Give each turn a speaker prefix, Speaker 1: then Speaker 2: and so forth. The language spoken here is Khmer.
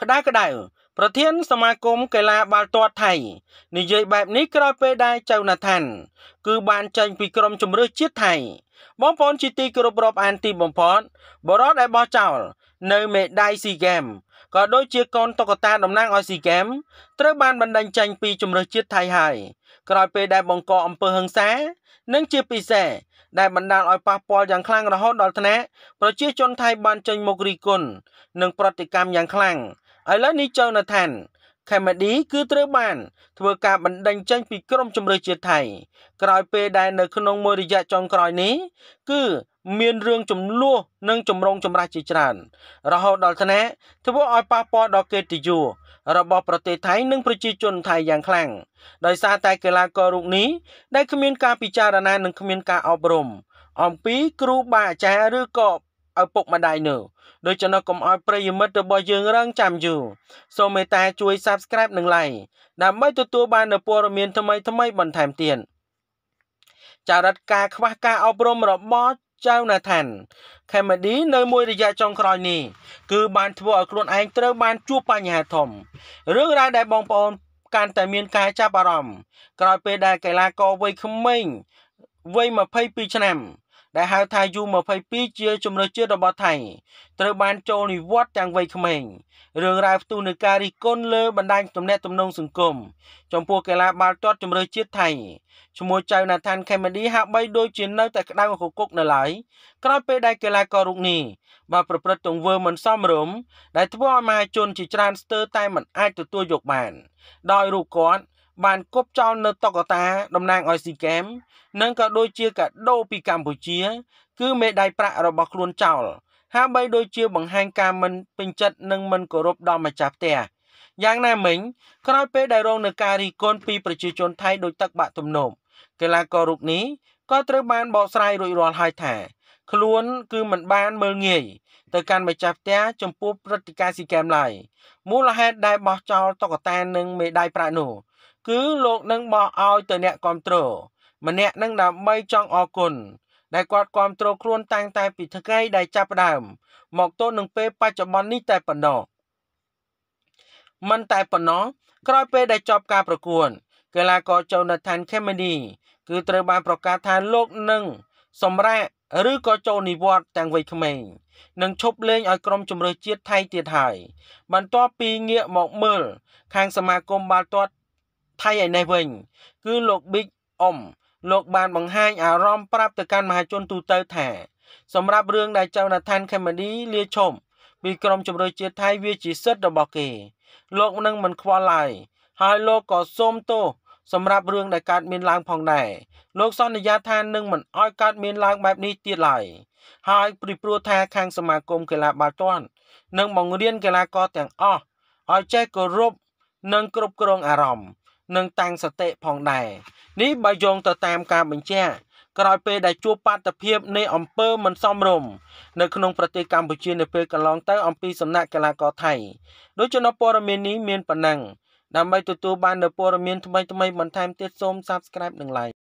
Speaker 1: ក្តៅក្តៅប្រធាន សមាគមកីឡាបាល់ទាត់ថៃនិយាយបែបនេះក្រោយពេលដែលចៅណាថាន់គឺបានចេញពីក្រុមជម្រើសជាតិថៃ បងប្អូនជាទីគោរពរាប់អានទីបំផុតបរិវត្តដែលបោះចោលនៅមេដាយស៊ីហ្គេមក៏ដូចជាកូនតុក្កតាតំណាងឲ្យស៊ីហ្គេមត្រូវបានបណ្ដេញចេញពីជម្រើសជាតិថៃហើយក្រោយពេលដែលបង្កអំពើហិង្សានិងជាពិសេសដែលបណ្ដាលឲ្យប៉ះពាល់យ៉ាងខ្លាំងរហូតដល់ថ្នាក់ប្រជាជនថៃ បានចេញមករីគុណនិង ប្រតិកម្មយ៉ាងខ្លាំងឥឡូវនេះចៅណឋានខេមឌីគឺត្រូវបានធ្វើការបណ្ដេញចេញពីក្រមជំរឿជាតិថៃ ក្រោយពេលដែលនៅក្នុងមួយរយៈចុងក្រោយនេះគឺមានរឿងចំនួននិងចម្រងចម្រាស់ជាច្រើន រហូតដល់ថ្នាក់ធ្វើឲ្យប៉ះពាល់ដល់កិត្តិយសរបស់ប្រទេសថៃ និងប្រជាជនថៃយ៉ាងខ្លាំងដោយសារតែកីឡាកររូបនេះដែលគ្មានការពិចារណា និងគ្មានការអប់រំអំពីគ្រូបាអាចារ្យឬក៏ឪពុកម្ដាយនៅដូច្នោះកុំឲ្យប្រិយមិត្តរបស់យើងរងចាំយូរសូមមេត្តាជួយ Subscribe និង Like ដើម្បីទទួលបាននូវព័ត៌មាន ថ្មីៗបន្ថែមទៀតចរិតការខ្វះការអប់រំរបស់ចៅណាថានខេមឌីនៅ មួយរយៈចុងក្រោយនេះគឺបានធ្វើឲ្យខ្លួនឯងត្រូវបានជួបបញ្ហាធំរឿងរ៉ាវដែលបងប្អូនកាន់តែមានការចាប់អារម្មណ៍ក្រោយពេលដែលកីឡាករវ័យក្មេងវ័យ22ឆ្នាំដែលហៅថា U22 ជាជំនឿជាតិរបស់ថៃត្រូវបានចូលនិវត្តន៍ទាំងវ័យក្មេងរឿងរ៉ាវផ្ទុះនឹងការរិះគន់លើបណ្ដាញទំនាក់ទំនងសង្គមចំពោះកីឡាបាល់ទាត់ជំនឿជាតិថៃឈ្មោះចៅណាថានខេមឌីហាក់បីដូចជានៅតែក្តៅកគុកនៅឡើយក្រោយពេលដែលកីឡាកររូបនេះបានប្រព្រឹត្តទង្វើមិនសមរម្យដែលធ្វើឲ្យមហាជនជាច្រើនស្ទើរតែមិនអាចទទួលយកបានដោយរូបគាត់បានគប់ចោលនៅតុកតាតំណាងឲ្យស៊ីហ្គេមនិងក៏ដូចជាកាដូពីកម្ពុជា គឺមេដាយប្រាក់របស់ខ្លួនចោលហាក់បីដូចជាបង្ហាញការមិនពេញចិត្តនិងមិនគោរពដល់ម្ចាស់ផ្ទះយ៉ាងណាមិញក្រោយពេលដែលរងនឹងការរិះគន់ពីប្រជាជនថៃដោយទឹកបាក់ទំនប់កីឡាកររូបនេះក៏ត្រូវបានបកស្រាយរួចរាល់ហើយថាខ្លួនគឺមិនបានមើលងាយទៅកាន់ម្ចាស់ផ្ទះចំពោះព្រឹត្តិការណ៍ស៊ីហ្គេមឡើយមូលហេតុដែលបោះចោលតុក្កតា និងមេដាយប្រាក់នោះគឺលោកនឹងបោះឲ្យទៅអ្នកគ្រប់គ្រងម្នាក់នឹងដើម្បីចង់អរគុណដែលគាត់គ្រប់គ្រងខ្លួនតាំងតែពីថ្ងៃដែលចាប់ដើមមកទល់នឹងពេលបច្ចុប្បន្ននេះតែប៉ុណ្ណោះមិនតែប៉ុណ្ណោះក្រោយពេលដែលចប់ការប្រកួតកីឡាករចូណាថានខេមេនីគឺត្រូវបានប្រកាសថាលោកនឹងសម្រាកឬក៏ចូលនិវត្តន៍ទាំងវ័យក្មេងនឹងឈប់លេងឲ្យក្រុមជម្រើសជាតិថៃទៀតហើយបន្ទាប់ពីងាកមកមើល ខាងសមាគមបាល់ទាត់ថៃឯនេះវិញគឺលោកប៊ីកអ៊ំលោកបានបង្ហាញអារម្មណ៍ប្រាប់ទៅកាន់មហាជនទូទៅថាសម្រាប់រឿងដែលចៅណាថានខេមឌីលាឈប់ពីក្រមជំរឿជាតិថៃវាជាសិទ្ធិរបស់គេ លោកនឹងមិនខ្វល់ឡើយហើយលោកក៏សូមទោសសម្រាប់រឿងដែលកើតមានឡើងផងដែរលោកសន្យាថានឹងមិនអោយកើតមានឡើងបែបនេះទៀតឡើយហើយព្រីព្រោះថាខាងសមាគមកីឡាបាល់ទាត់នឹងបង្រៀនកីឡាករទាំងអស់ឲ្យចេះគោរពនិងគ្រប់គ្រងអារម្មណ៍និងតាំងសតិផងដែរនេះបើយោងទៅតាមការបញ្ជាក់ក្រោយពេលដែលជួបបាតុភាពនៃអង្គើមិនសមរម្យនៅក្នុងប្រទេសកម្ពុជានៅពេលកន្លងទៅអំពីសំណាក់កីឡាករថៃដូច្នេះព័ត៌មាននេះមានប៉ុណ្ណឹងដើម្បីទទួលបាននូវព័ត៌មានថ្មីៗបន្ថែមទៀតសូម Subscribe និង Like